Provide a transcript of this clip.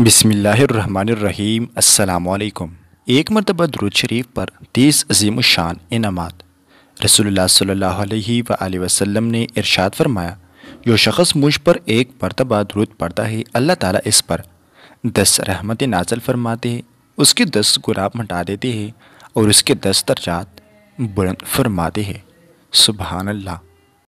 बिसमीम् अल्लाम एक मरतबा दरुद शरीफ पर तीस अजीम शान इनामत रसोल्ला सल्ला वसम ने इरशाद फरमाया जो शख्स मुझ पर एक मरतबा दरुद पढ़ता है अल्लाह ताला इस पर दस रहमत नाजल फरमाते हैं उसके दस गुराब हटा देते हैं और उसके दस दर्जात बुलंद फरमाते हैं सुबहानल्ला